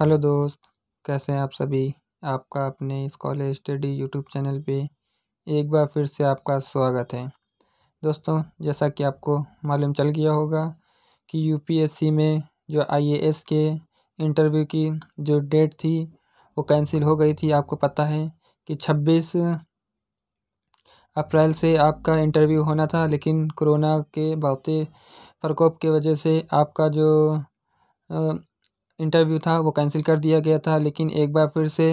hello दोस्त कैसे हैं आप सभी आपका अपने इस कॉलेज स्टडी यूट्यूब चैनल पे एक बार फिर से आपका स्वागत है दोस्तों जैसा कि आपको मालूम चल गया होगा कि यूपीएससी में जो आईएएस के इंटरव्यू की जो डेट थी वो कैंसिल हो गई थी आपको पता है कि छब्बीस अप्रैल से आपका इंटरव्यू होना था लेकिन कोरोना के बढ़ते प्रकोप की वजह से आपका जो इंटरव्यू था वो कैंसिल कर दिया गया था लेकिन एक बार फिर से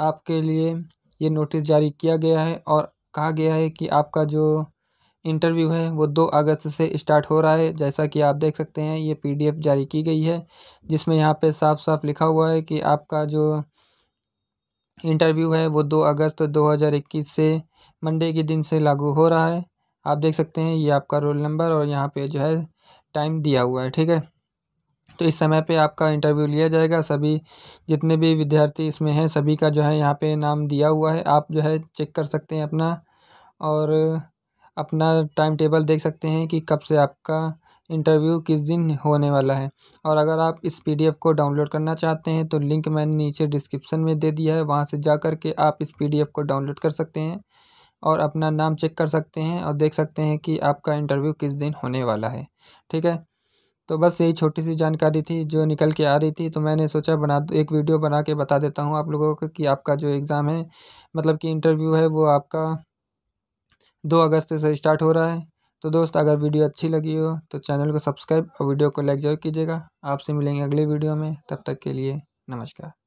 आपके लिए ये नोटिस जारी किया गया है और कहा गया है कि आपका जो इंटरव्यू है वो दो अगस्त से स्टार्ट हो रहा है जैसा कि आप देख सकते हैं ये पीडीएफ जारी की गई है जिसमें यहाँ पे साफ साफ लिखा हुआ है कि आपका जो इंटरव्यू है वो दो अगस्त 2021 से मंडे के दिन से लागू हो रहा है आप देख सकते हैं ये आपका रोल नंबर और यहाँ पे जो है टाइम दिया हुआ है ठीक है तो इस समय पे आपका इंटरव्यू लिया जाएगा सभी जितने भी विद्यार्थी इसमें हैं सभी का जो है यहाँ पे नाम दिया हुआ है आप जो है चेक कर सकते हैं अपना और अपना टाइम टेबल देख सकते हैं कि कब से आपका इंटरव्यू किस दिन होने वाला है और अगर आप इस पीडीएफ को डाउनलोड करना चाहते हैं तो लिंक मैंने नीचे डिस्क्रिप्शन में दे दिया है वहाँ से जा कर के आप इस पीडीएफ को डाउनलोड कर सकते हैं और अपना नाम चेक कर सकते हैं और देख सकते हैं कि आपका इंटरव्यू किस दिन होने वाला है ठीक है तो बस यही छोटी सी जानकारी थी जो निकल के आ रही थी तो मैंने सोचा बना एक वीडियो बना के बता देता हूँ आप लोगों को कि आपका जो एग्ज़ाम है मतलब कि इंटरव्यू है वो आपका दो अगस्त से स्टार्ट हो रहा है तो दोस्त अगर वीडियो अच्छी लगी हो तो चैनल को सब्सक्राइब और वीडियो को लाइक जरूर कीजिएगा आपसे मिलेंगे अगले वीडियो में तब तक के लिए नमस्कार